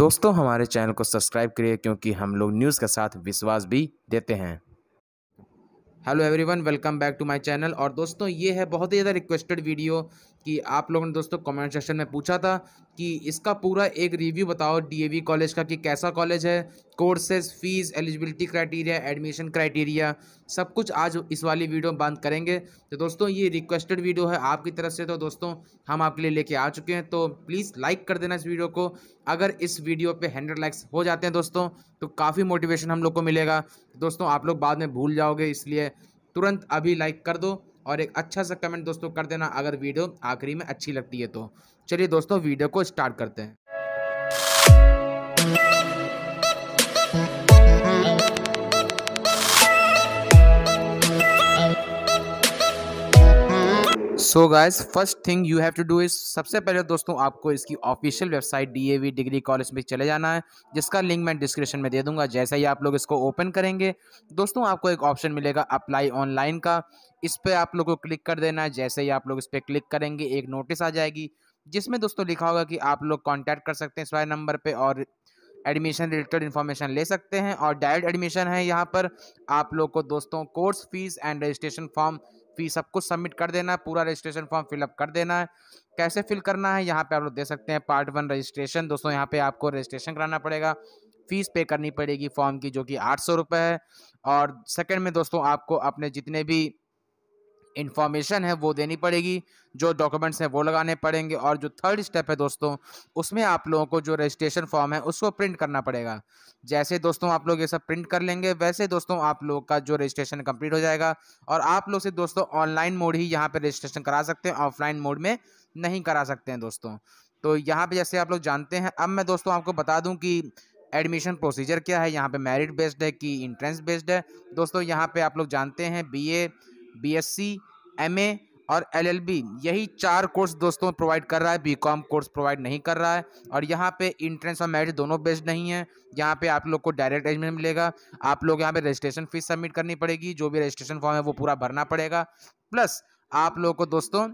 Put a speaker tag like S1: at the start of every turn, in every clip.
S1: दोस्तों हमारे चैनल को सब्सक्राइब करिए क्योंकि हम लोग न्यूज़ के साथ विश्वास भी देते हैं hello everyone welcome back to my channel और दोस्तों ये है बहुत ही ज़्यादा रिक्वेस्टेड वीडियो कि आप लोगों ने दोस्तों कमेंट सेक्शन में पूछा था कि इसका पूरा एक रिव्यू बताओ डीएवी कॉलेज का कि कैसा कॉलेज है courses fees eligibility criteria admission criteria सब कुछ आज इस वाली वीडियो में करेंगे तो दोस्तों ये रिक्वेस्टेड वीडियो है आपकी तरफ से तो दोस्तों हम आपके लिए लेके आ चुके हैं तो प्लीज़ लाइक कर देना इस वीडियो को अगर इस वीडियो पर हंड्रेड लाइक्स हो जाते हैं दोस्तों तो काफ़ी मोटिवेशन हम लोग को मिलेगा दोस्तों आप लोग बाद में भूल जाओगे इसलिए तुरंत अभी लाइक कर दो और एक अच्छा सा कमेंट दोस्तों कर देना अगर वीडियो आखिरी में अच्छी लगती है तो चलिए दोस्तों वीडियो को स्टार्ट करते हैं so guys first thing you have to do is सबसे पहले दोस्तों आपको इसकी official website DAV degree college में चले जाना है जिसका लिंक मैं डिस्क्रिप्शन में दे दूंगा जैसे ही आप लोग इसको ओपन करेंगे दोस्तों आपको एक ऑप्शन मिलेगा अप्लाई ऑनलाइन का इस पर आप लोग को क्लिक कर देना है जैसे ही आप लोग इस पर क्लिक करेंगे एक नोटिस आ जाएगी जिसमें दोस्तों लिखा होगा कि आप लोग कॉन्टैक्ट कर सकते हैं इस वाले नंबर पर और एडमिशन रिलेटेड इन्फॉर्मेशन ले सकते हैं और डायरेक्ट एडमिशन है यहाँ पर आप लोग को दोस्तों course fees and registration form fee सब कुछ सबमिट कर देना है पूरा रजिस्ट्रेशन फॉर्म फिलअप कर देना है कैसे फिल करना है यहाँ पे आप लोग दे सकते हैं पार्ट वन रजिस्ट्रेशन दोस्तों यहाँ पे आपको रजिस्ट्रेशन कराना पड़ेगा फीस पे करनी पड़ेगी फॉर्म की जो कि आठ सौ है और सेकेंड में दोस्तों आपको अपने जितने भी इन्फॉर्मेशन है वो देनी पड़ेगी जो डॉक्यूमेंट्स हैं वो लगाने पड़ेंगे और जो थर्ड स्टेप है दोस्तों उसमें आप लोगों को जो रजिस्ट्रेशन फॉर्म है उसको प्रिंट करना पड़ेगा जैसे दोस्तों आप लोग ये सब प्रिंट कर लेंगे वैसे दोस्तों आप लोग का जो रजिस्ट्रेशन कंप्लीट हो जाएगा और आप लोग से दोस्तों ऑनलाइन मोड ही यहाँ पर रजिस्ट्रेशन करा सकते हैं ऑफलाइन मोड में नहीं करा सकते हैं दोस्तों तो यहाँ पर जैसे आप लोग जानते हैं अब मैं दोस्तों आपको बता दूँ कि एडमिशन प्रोसीजर क्या है यहाँ पर मेरिट बेस्ड है कि इंट्रेंस बेस्ड है दोस्तों यहाँ पर आप लोग जानते हैं बी बीएससी, एमए और एलएलबी यही चार कोर्स दोस्तों प्रोवाइड कर रहा है बीकॉम कोर्स प्रोवाइड नहीं कर रहा है और यहाँ पे इंट्रेंस और मेरिट दोनों बेस्ड नहीं है यहाँ पे आप लोग को डायरेक्ट एडमिशन मिलेगा आप लोग यहाँ पे रजिस्ट्रेशन फीस सबमिट करनी पड़ेगी जो भी रजिस्ट्रेशन फॉर्म है वो पूरा भरना पड़ेगा प्लस आप लोग को दोस्तों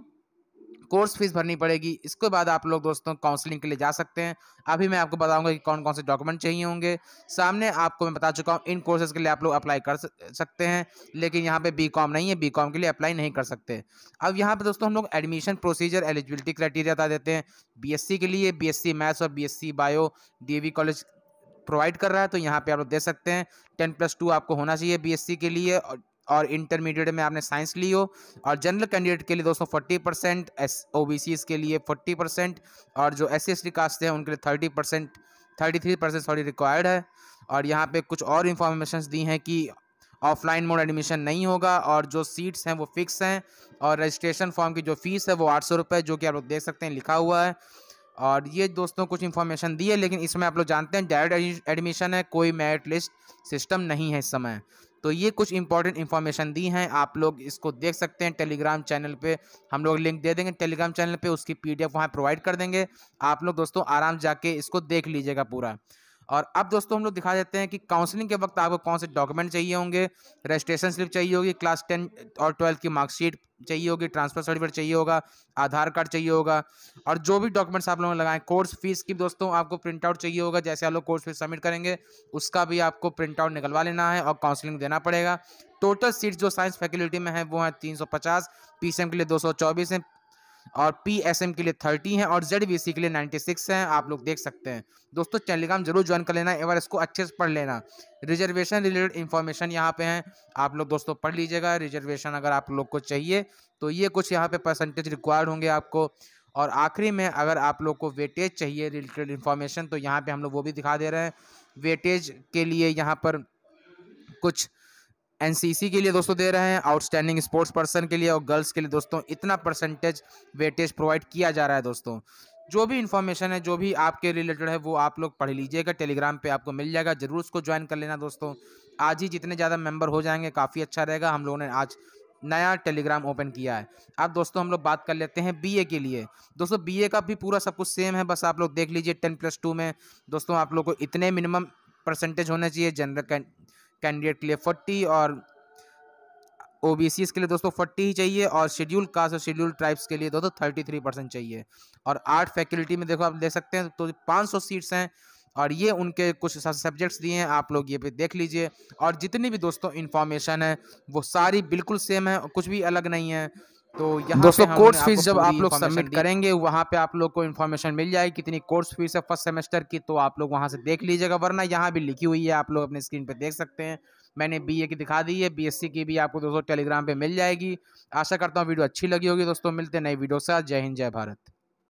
S1: कोर्स फीस भरनी पड़ेगी इसके बाद आप लोग दोस्तों काउंसलिंग के लिए जा सकते हैं अभी मैं आपको बताऊंगा कि कौन कौन से डॉक्यूमेंट चाहिए होंगे सामने आपको मैं बता चुका हूँ इन कोर्सेज के लिए आप लोग अप्लाई कर सकते हैं लेकिन यहाँ पे बी नहीं है बी के लिए अप्लाई नहीं कर सकते अब यहाँ पर दोस्तों हम लोग एडमिशन प्रोसीजर एलिजिबिलिटी क्राइटेरिया बता देते हैं बी के लिए बी मैथ्स और B bio D college provide कर रहा है तो यहाँ पे आप लोग दे सकते हैं टेन प्लस टू आपको होना चाहिए बीएससी के लिए और और इंटरमीडिएट में आपने साइंस ली हो और जनरल कैंडिडेट के लिए दोस्तों forty percent S O B C के लिए फोर्टी परसेंट और जो एस सी कास्ट हैं उनके लिए thirty percent thirty three percent sorry required है और यहाँ पे कुछ और इन्फॉर्मेशन दी हैं कि ऑफलाइन मोड एडमिशन नहीं होगा और जो सीट्स हैं वो फिक्स हैं और रजिस्ट्रेशन फॉर्म की जो फ़ीस है वो आठ सौ जो कि आप लोग देख सकते हैं लिखा हुआ है और ये दोस्तों कुछ इन्फॉर्मेशन दी है लेकिन इसमें आप लोग जानते हैं डायरेक्ट एडमिशन है कोई मेरिट लिस्ट सिस्टम नहीं है इस समय तो ये कुछ इंपॉर्टेंट इन्फॉर्मेशन दी हैं आप लोग इसको देख सकते हैं टेलीग्राम चैनल पे हम लोग लिंक दे देंगे टेलीग्राम चैनल पे उसकी पीडीएफ वहाँ प्रोवाइड कर देंगे आप लोग दोस्तों आराम जाके इसको देख लीजिएगा पूरा और अब दोस्तों हम लोग दिखा देते हैं कि काउंसलिंग के वक्त आपको कौन से डॉक्यूमेंट चाहिए होंगे रजिस्ट्रेशन स्लिप चाहिए होगी क्लास टेन और ट्वेल्थ की मार्कशीट चाहिए होगी ट्रांसफर सर्टिफिकेट चाहिए होगा आधार कार्ड चाहिए होगा और जो भी डॉक्यूमेंट्स आप लोगों ने लगाएं कोर्स फीस की दोस्तों आपको प्रिंट आउट चाहिए होगा जैसे आप लोग कोर्स फीस सबमिट करेंगे उसका भी आपको प्रिंट आउट निकलवा लेना है और काउंसलिंग देना पड़ेगा टोटल सीट्स जो साइंस फैकल्टी में है वो है तीन सौ पचास के लिए दो सौ चौबीस है और पी एस एम के लिए थर्टी है और जेड बी सी के लिए नाइन्टी सिक्स है आप लोग देख सकते हैं दोस्तों टेलीग्राम जरूर ज्वाइन कर लेना एक बार इसको अच्छे से पढ़ लेना रिजर्वेशन रिलेटेड इन्फॉर्मेशन यहाँ पे है आप लोग दोस्तों पढ़ लीजिएगा रिजर्वेशन अगर आप लोग को चाहिए तो ये कुछ यहाँ पे परसेंटेज रिक्वायर्ड होंगे आपको और आखिरी में अगर आप लोग को वेटेज चाहिए रिलेटेड इन्फॉर्मेशन तो यहाँ पे हम लोग वो भी दिखा दे रहे हैं वेटेज के लिए यहाँ पर कुछ एनसीसी के लिए दोस्तों दे रहे हैं आउटस्टैंडिंग स्पोर्ट्स पर्सन के लिए और गर्ल्स के लिए दोस्तों इतना परसेंटेज वेटेज प्रोवाइड किया जा रहा है दोस्तों जो भी इन्फॉर्मेशन है जो भी आपके रिलेटेड है वो आप लोग पढ़ लीजिएगा टेलीग्राम पे आपको मिल जाएगा जरूर उसको ज्वाइन कर लेना दोस्तों आज ही जितने ज़्यादा मेंबर हो जाएंगे काफ़ी अच्छा रहेगा हम लोगों ने आज नया टेलीग्राम ओपन किया है अब दोस्तों हम लोग बात कर लेते हैं बीए के लिए दोस्तों बीए का भी पूरा सब कुछ सेम है बस आप लोग देख लीजिए टेन प्लस टू में दोस्तों आप लोग को इतने मिनिमम परसेंटेज होना चाहिए जनरल कैंडिडेट के लिए फोर्टी और ओ के लिए दोस्तों फोर्टी ही चाहिए और शेड्यूल कास्ट और शेड्यूल ट्राइब्स के लिए दोस्तों थर्टी थ्री परसेंट चाहिए और आर्ट फैकल्टी में देखो आप देख सकते हैं तो पाँच सौ सीट्स हैं और ये उनके कुछ सब्जेक्ट्स दिए हैं आप लोग ये पे देख लीजिए और जितनी भी दोस्तों इन्फॉर्मेशन है वो सारी बिल्कुल सेम है कुछ भी अलग नहीं है तो यहाँ दोस्तों कोर्स फीस जब आप लोग सबमिट करेंगे वहाँ पे आप लोग को इन्फॉर्मेशन मिल जाएगी कितनी कोर्स फीस है फर्स्ट सेमेस्टर की तो आप लोग वहाँ से देख लीजिएगा वरना यहाँ भी लिखी हुई है आप लोग अपने स्क्रीन पे देख सकते हैं मैंने बीए की दिखा दी है बीएससी की भी आपको दोस्तों टेलीग्राम पे मिल जाएगी आशा करता हूँ वीडियो अच्छी लगी होगी दोस्तों मिलते नई वीडियो से जय हिंद जय भारत